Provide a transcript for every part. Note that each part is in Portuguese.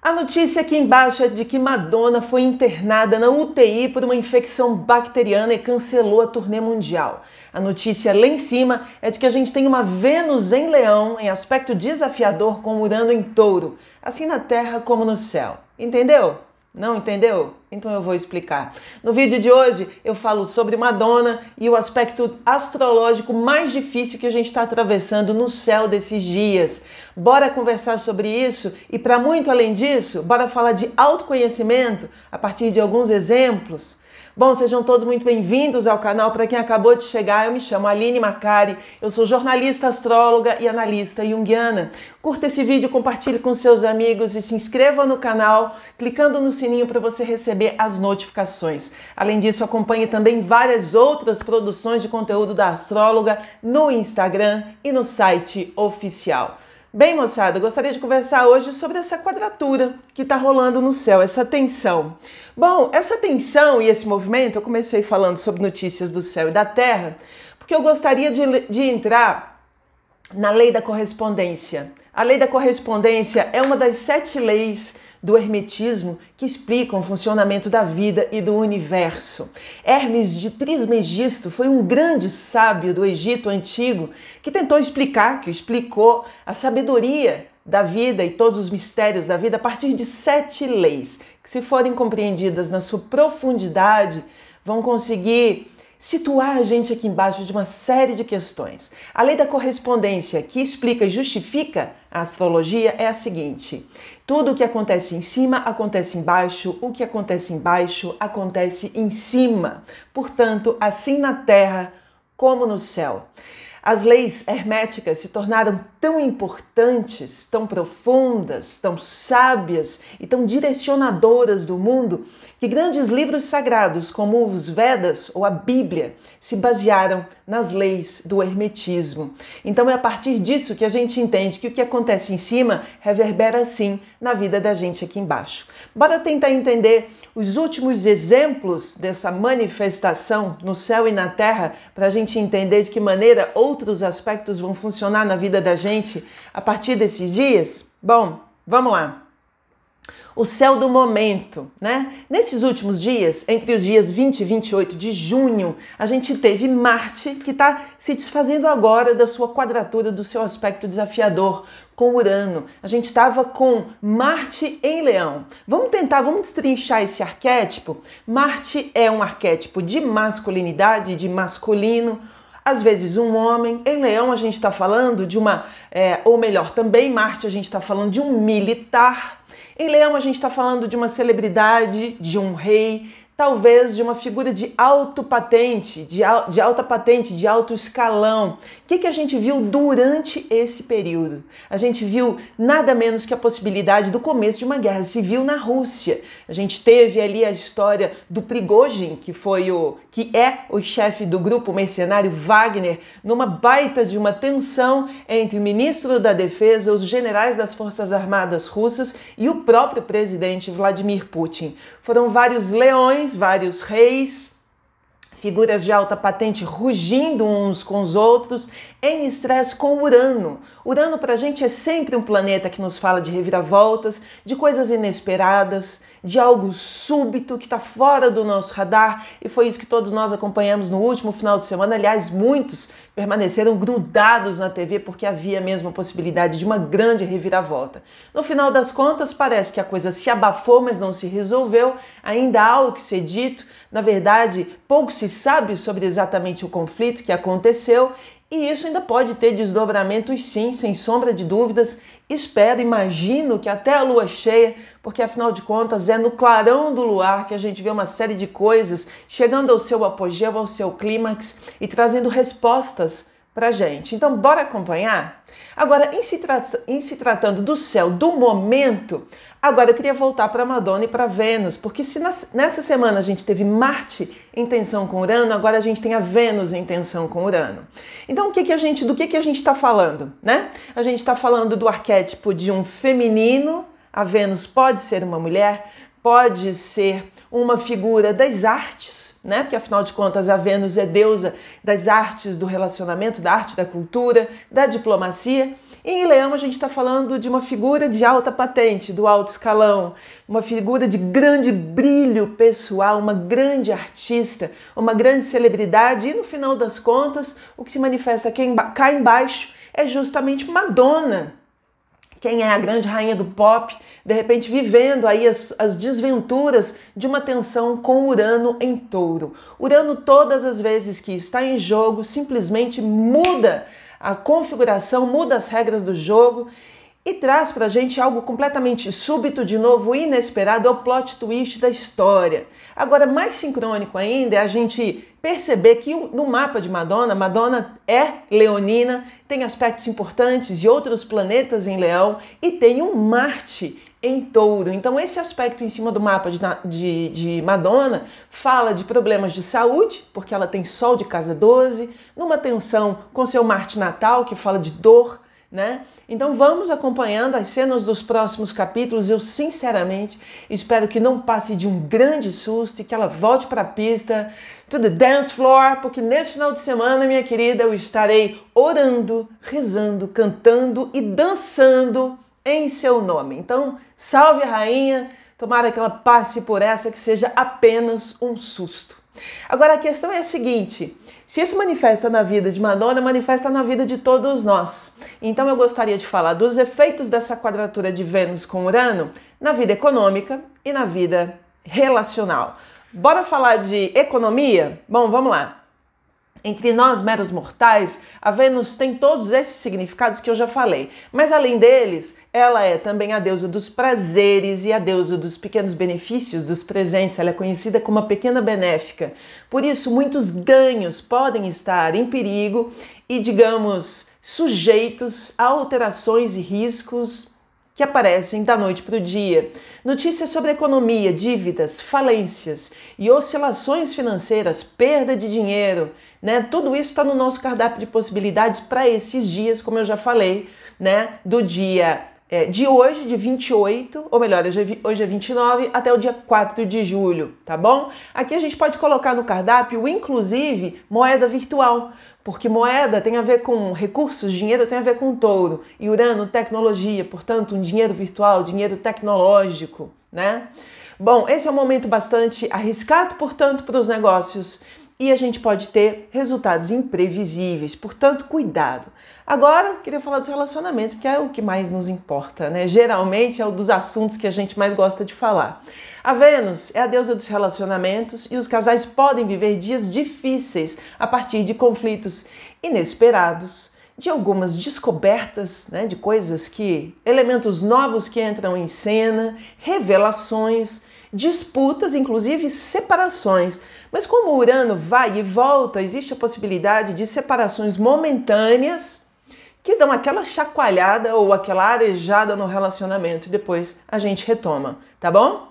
A notícia aqui embaixo é de que Madonna foi internada na UTI por uma infecção bacteriana e cancelou a turnê mundial. A notícia lá em cima é de que a gente tem uma Vênus em Leão em aspecto desafiador com Urano em Touro, assim na Terra como no céu. Entendeu? Não entendeu? Então eu vou explicar. No vídeo de hoje eu falo sobre Madonna e o aspecto astrológico mais difícil que a gente está atravessando no céu desses dias. Bora conversar sobre isso e para muito além disso, bora falar de autoconhecimento a partir de alguns exemplos Bom, sejam todos muito bem-vindos ao canal. Para quem acabou de chegar, eu me chamo Aline Macari, eu sou jornalista, astróloga e analista junguiana. Curta esse vídeo, compartilhe com seus amigos e se inscreva no canal, clicando no sininho para você receber as notificações. Além disso, acompanhe também várias outras produções de conteúdo da astróloga no Instagram e no site oficial. Bem, moçada, gostaria de conversar hoje sobre essa quadratura que está rolando no céu, essa tensão. Bom, essa tensão e esse movimento, eu comecei falando sobre notícias do céu e da terra, porque eu gostaria de, de entrar na lei da correspondência. A lei da correspondência é uma das sete leis do Hermetismo que explicam o funcionamento da vida e do universo. Hermes de Trismegisto foi um grande sábio do Egito antigo que tentou explicar, que explicou a sabedoria da vida e todos os mistérios da vida a partir de sete leis, que, se forem compreendidas na sua profundidade, vão conseguir situar a gente aqui embaixo de uma série de questões. A lei da correspondência que explica e justifica a astrologia é a seguinte: tudo o que acontece em cima acontece embaixo, o que acontece embaixo acontece em cima. Portanto, assim na terra como no céu. As leis herméticas se tornaram tão importantes, tão profundas, tão sábias e tão direcionadoras do mundo que grandes livros sagrados como os Vedas ou a Bíblia se basearam nas leis do hermetismo. Então é a partir disso que a gente entende que o que acontece em cima reverbera sim na vida da gente aqui embaixo. Bora tentar entender os últimos exemplos dessa manifestação no céu e na terra para a gente entender de que maneira outros aspectos vão funcionar na vida da gente a partir desses dias? Bom, vamos lá! o céu do momento, né? Nesses últimos dias, entre os dias 20 e 28 de junho, a gente teve Marte que está se desfazendo agora da sua quadratura, do seu aspecto desafiador com Urano. A gente estava com Marte em Leão. Vamos tentar, vamos destrinchar esse arquétipo. Marte é um arquétipo de masculinidade, de masculino às vezes um homem. Em Leão a gente está falando de uma, é, ou melhor, também Marte a gente está falando de um militar. Em Leão a gente está falando de uma celebridade, de um rei, talvez de uma figura de alto patente, de, al de alta patente, de alto escalão. O que, que a gente viu durante esse período? A gente viu nada menos que a possibilidade do começo de uma guerra civil na Rússia. A gente teve ali a história do Prigogine, que foi o que é o chefe do grupo mercenário Wagner, numa baita de uma tensão entre o ministro da Defesa, os generais das Forças Armadas Russas e o próprio presidente Vladimir Putin. Foram vários leões nações, vários reis, figuras de alta patente rugindo uns com os outros, em estresse com Urano. Urano para a gente é sempre um planeta que nos fala de reviravoltas, de coisas inesperadas, de algo súbito que está fora do nosso radar e foi isso que todos nós acompanhamos no último final de semana. Aliás, muitos permaneceram grudados na TV porque havia mesmo a possibilidade de uma grande reviravolta. No final das contas, parece que a coisa se abafou, mas não se resolveu. Ainda há o que ser dito. Na verdade, pouco se sabe sobre exatamente o conflito que aconteceu e isso ainda pode ter desdobramentos, sim, sem sombra de dúvidas. Espero, imagino que até a lua cheia, porque afinal de contas é no clarão do luar que a gente vê uma série de coisas chegando ao seu apogeu, ao seu clímax e trazendo respostas pra gente. Então, bora acompanhar? Agora, em se, em se tratando do céu do momento, agora eu queria voltar para Madonna e para Vênus, porque se nessa semana a gente teve Marte em tensão com Urano, agora a gente tem a Vênus em tensão com Urano. Então, o que, que a gente, do que, que a gente está falando, né? A gente está falando do arquétipo de um feminino a Vênus pode ser uma mulher, pode ser uma figura das artes, né? Porque afinal de contas a Vênus é deusa das artes, do relacionamento, da arte, da cultura, da diplomacia. E em Leão a gente está falando de uma figura de alta patente, do alto escalão, uma figura de grande brilho pessoal, uma grande artista, uma grande celebridade. E no final das contas, o que se manifesta aqui cá embaixo é justamente Madonna, quem é a grande rainha do pop, de repente vivendo aí as, as, desventuras de uma tensão com Urano em touro. Urano, todas as vezes que está em jogo, simplesmente muda a configuração, muda as regras do jogo e traz para a gente algo completamente súbito, de novo, inesperado, é o plot twist da história. Agora, mais sincrônico ainda é a gente perceber que no mapa de Madonna, Madonna é leonina, tem aspectos importantes e outros planetas em leão e tem um Marte em touro. Então, esse aspecto em cima do mapa de, de, de, Madonna fala de problemas de saúde, porque ela tem sol de casa 12, numa tensão com seu Marte natal, que fala de dor, né? Então vamos acompanhando as cenas dos próximos capítulos. Eu sinceramente espero que não passe de um grande susto e que ela volte para a pista, to the dance floor, porque neste final de semana, minha querida, eu estarei orando, rezando, cantando e dançando em seu nome. Então, salve a rainha, tomara que ela passe por essa que seja apenas um susto. Agora a questão é a seguinte: se isso manifesta na vida de Madonna, manifesta na vida de todos nós. Então eu gostaria de falar dos efeitos dessa quadratura de Vênus com Urano na vida econômica e na vida relacional. Bora falar de economia? Bom, vamos lá. Entre nós, meros mortais, a Vênus tem todos esses significados que eu já falei, mas além deles, ela é também a deusa dos prazeres e a deusa dos pequenos benefícios, dos presentes. Ela é conhecida como a pequena benéfica. Por isso, muitos ganhos podem estar em perigo e, digamos, sujeitos a alterações e riscos que aparecem da noite para o dia. Notícias sobre economia, dívidas, falências e oscilações financeiras, perda de dinheiro, né? Tudo isso está no nosso cardápio de possibilidades para esses dias, como eu já falei, né? Do dia é, de hoje, de 28, ou melhor, hoje é 29, é até o dia 4 de julho, tá bom? Aqui a gente pode colocar no cardápio, inclusive, moeda virtual, porque moeda tem a ver com recursos, dinheiro tem a ver com touro, e Urano, tecnologia, portanto, um dinheiro virtual, dinheiro tecnológico, né? Bom, esse é um momento bastante arriscado, portanto, para os negócios e a gente pode ter resultados imprevisíveis, portanto, cuidado. Agora, queria falar dos relacionamentos, porque é o que mais nos importa, né? Geralmente é um dos assuntos que a gente mais gosta de falar. A Vênus é a deusa dos relacionamentos e os casais podem viver dias difíceis a partir de conflitos inesperados, de algumas descobertas, né, de coisas que elementos novos que entram em cena, revelações, disputas, inclusive separações. Mas como Urano vai e volta, existe a possibilidade de separações momentâneas que dão aquela chacoalhada ou aquela arejada no relacionamento. Depois a gente retoma, tá bom?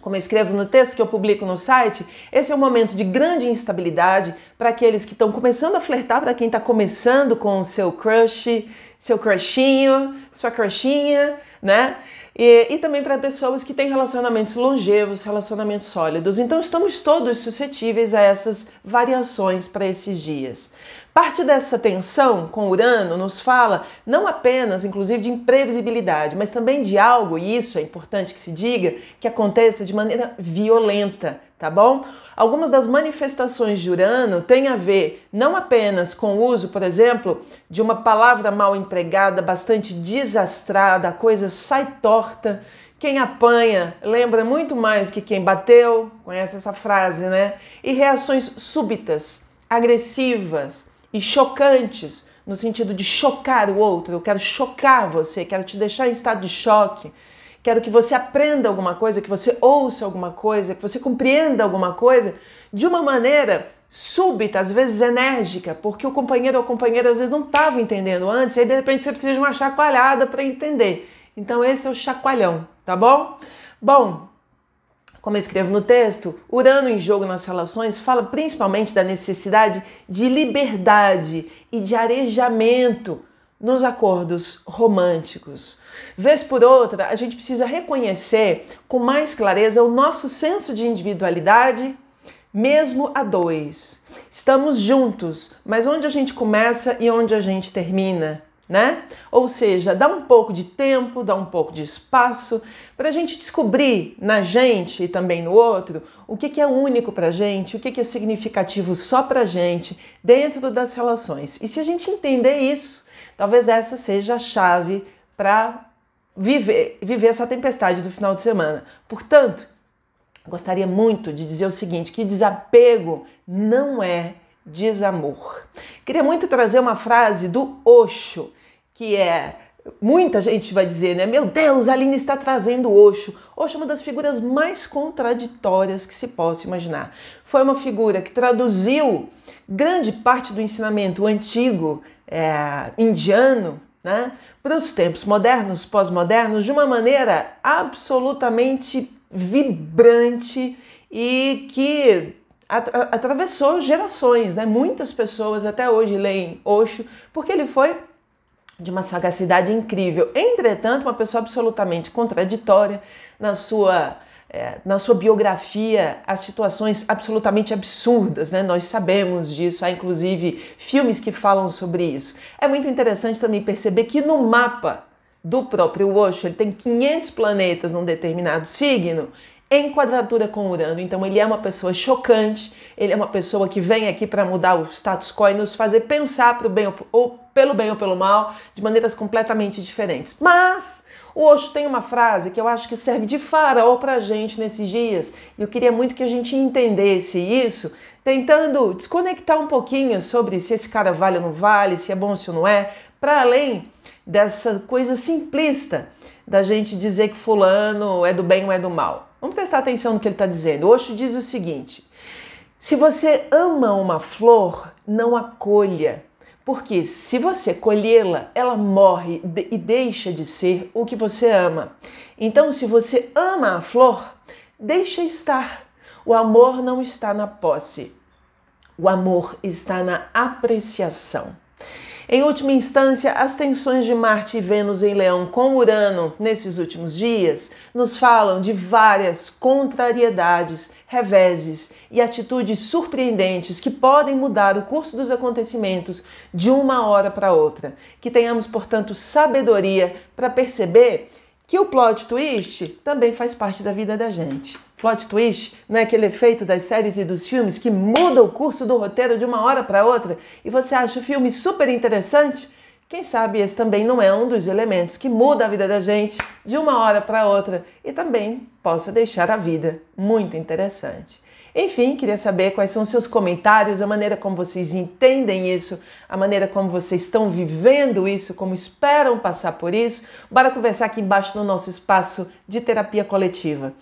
Como eu escrevo no texto que eu publico no site, esse é um momento de grande instabilidade para aqueles que estão começando a flertar, para quem está começando com o seu crush seu crushinho, sua crushinha, né? E, e também para pessoas que têm relacionamentos longevos, relacionamentos sólidos. Então estamos todos suscetíveis a essas variações para esses dias. Parte dessa tensão com Urano nos fala não apenas, inclusive, de imprevisibilidade, mas também de algo, e isso é importante que se diga, que aconteça de maneira violenta tá bom? Algumas das manifestações de Urano têm a ver não apenas com o uso, por exemplo, de uma palavra mal empregada, bastante desastrada, a coisa sai torta. Quem apanha lembra muito mais do que quem bateu, conhece essa frase, né? E reações súbitas, agressivas e chocantes, no sentido de chocar o outro. Eu quero chocar você, quero te deixar em estado de choque quero que você aprenda alguma coisa, que você ouça alguma coisa, que você compreenda alguma coisa de uma maneira súbita, às vezes enérgica, porque o companheiro ou a companheira às vezes não estava entendendo antes, e aí de repente você precisa de uma chacoalhada para entender. Então esse é o chacoalhão, tá bom? Bom, como eu escrevo no texto, Urano em Jogo nas Relações fala principalmente da necessidade de liberdade e de arejamento nos acordos românticos. Vez por outra, a gente precisa reconhecer com mais clareza o nosso senso de individualidade, mesmo a dois. Estamos juntos, mas onde a gente começa e onde a gente termina, né? Ou seja, dá um pouco de tempo, dá um pouco de espaço para a gente descobrir na gente e também no outro o que, é único para gente, o que, que é significativo só para gente dentro das relações. E se a gente entender isso, Talvez essa seja a chave para viver, viver essa tempestade do final de semana. Portanto, gostaria muito de dizer o seguinte: que desapego não é desamor. Queria muito trazer uma frase do Oxo, que é muita gente vai dizer, né? Meu Deus, a Aline está trazendo Oxo. Oxo é uma das figuras mais contraditórias que se possa imaginar. Foi uma figura que traduziu grande parte do ensinamento antigo é, indiano né, para os tempos modernos, pós-modernos, de uma maneira absolutamente vibrante e que atravessou gerações. Né? Muitas pessoas até hoje leem Osho, porque ele foi de uma sagacidade incrível. Entretanto, uma pessoa absolutamente contraditória na sua é, na sua biografia as situações absolutamente absurdas, né? Nós sabemos disso, há inclusive filmes que falam sobre isso. É muito interessante também perceber que no mapa do próprio Osho, ele tem 500 planetas num determinado signo em quadratura com Urano. Então ele é uma pessoa chocante, ele é uma pessoa que vem aqui para mudar o status quo e nos fazer pensar pro bem ou, ou pelo bem ou pelo mal de maneiras completamente diferentes. Mas o Osho tem uma frase que eu acho que serve de farol para a gente nesses dias, e eu queria muito que a gente entendesse isso, tentando desconectar um pouquinho sobre se esse cara vale ou não vale, se é bom ou se não é, para além dessa coisa simplista da gente dizer que fulano é do bem ou é do mal. Vamos prestar atenção no que ele está dizendo. O Osho diz o seguinte: se você ama uma flor, não a colha. Porque se você colhê-la, ela morre e deixa de ser o que você ama. Então, se você ama a flor, deixa estar. O amor não está na posse. O amor está na apreciação. Em última instância, as tensões de Marte e Vênus em Leão com Urano nesses últimos dias nos falam de várias contrariedades, reveses e atitudes surpreendentes que podem mudar o curso dos acontecimentos de uma hora para outra. Que tenhamos, portanto, sabedoria para perceber que o plot twist também faz parte da vida da gente. Plot twist não é aquele efeito das séries e dos filmes que muda o curso do roteiro de uma hora para outra e você acha o filme super interessante? Quem sabe esse também não é um dos elementos que muda a vida da gente de uma hora para outra e também possa deixar a vida muito interessante. Enfim, queria saber quais são os seus comentários, a maneira como vocês entendem isso, a maneira como vocês estão vivendo isso, como esperam passar por isso. Bora conversar aqui embaixo no nosso espaço de terapia coletiva.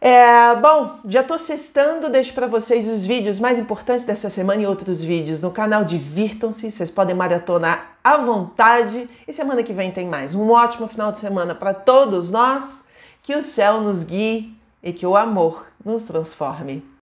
É, bom, já estou sextando, deixo para vocês os vídeos mais importantes dessa semana e outros vídeos no canal. Divirtam-se, vocês podem maratonar à vontade. E semana que vem tem mais. Um ótimo final de semana para todos nós. Que o céu nos guie e que o amor nos transforme.